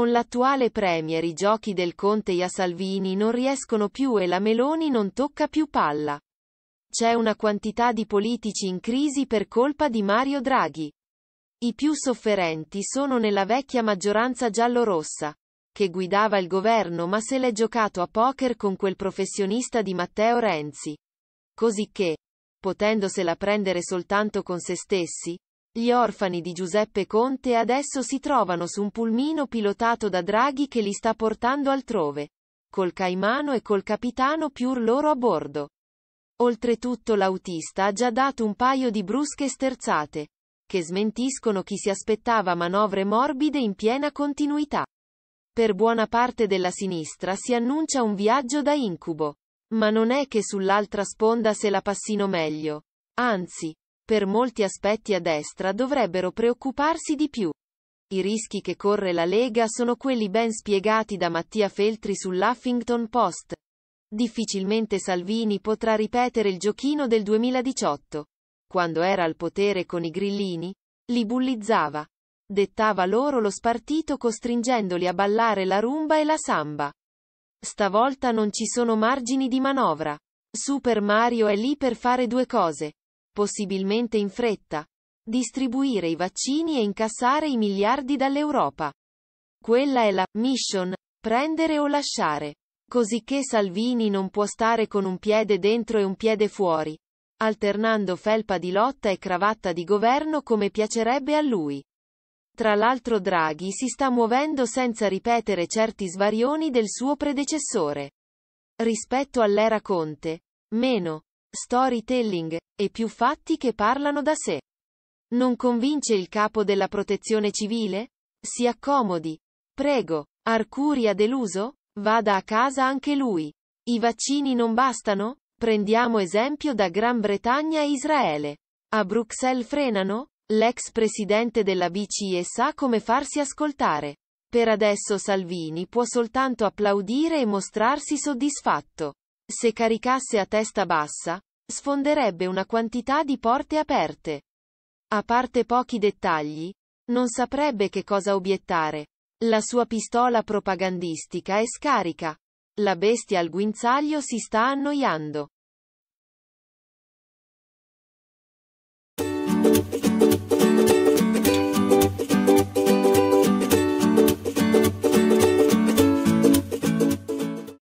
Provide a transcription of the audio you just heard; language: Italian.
Con l'attuale Premier i giochi del Conte a Salvini non riescono più e la Meloni non tocca più palla. C'è una quantità di politici in crisi per colpa di Mario Draghi. I più sofferenti sono nella vecchia maggioranza giallorossa, che guidava il governo ma se l'è giocato a poker con quel professionista di Matteo Renzi. Cosicché, potendosela prendere soltanto con se stessi, gli orfani di Giuseppe Conte adesso si trovano su un pulmino pilotato da Draghi che li sta portando altrove. Col Caimano e col capitano Piur loro a bordo. Oltretutto l'autista ha già dato un paio di brusche sterzate, che smentiscono chi si aspettava manovre morbide in piena continuità. Per buona parte della sinistra si annuncia un viaggio da incubo. Ma non è che sull'altra sponda se la passino meglio. Anzi, per molti aspetti a destra dovrebbero preoccuparsi di più. I rischi che corre la Lega sono quelli ben spiegati da Mattia Feltri sull'Huffington Post. Difficilmente Salvini potrà ripetere il giochino del 2018. Quando era al potere con i grillini, li bullizzava. Dettava loro lo spartito costringendoli a ballare la rumba e la samba. Stavolta non ci sono margini di manovra. Super Mario è lì per fare due cose possibilmente in fretta, distribuire i vaccini e incassare i miliardi dall'Europa. Quella è la mission, prendere o lasciare. Cosicché Salvini non può stare con un piede dentro e un piede fuori, alternando felpa di lotta e cravatta di governo come piacerebbe a lui. Tra l'altro Draghi si sta muovendo senza ripetere certi svarioni del suo predecessore. Rispetto all'era Conte. Meno storytelling, e più fatti che parlano da sé. Non convince il capo della protezione civile? Si accomodi. Prego. Arcuri ha deluso? Vada a casa anche lui. I vaccini non bastano? Prendiamo esempio da Gran Bretagna e Israele. A Bruxelles frenano? L'ex presidente della BCE sa come farsi ascoltare. Per adesso Salvini può soltanto applaudire e mostrarsi soddisfatto. Se caricasse a testa bassa, sfonderebbe una quantità di porte aperte. A parte pochi dettagli, non saprebbe che cosa obiettare. La sua pistola propagandistica è scarica. La bestia al guinzaglio si sta annoiando.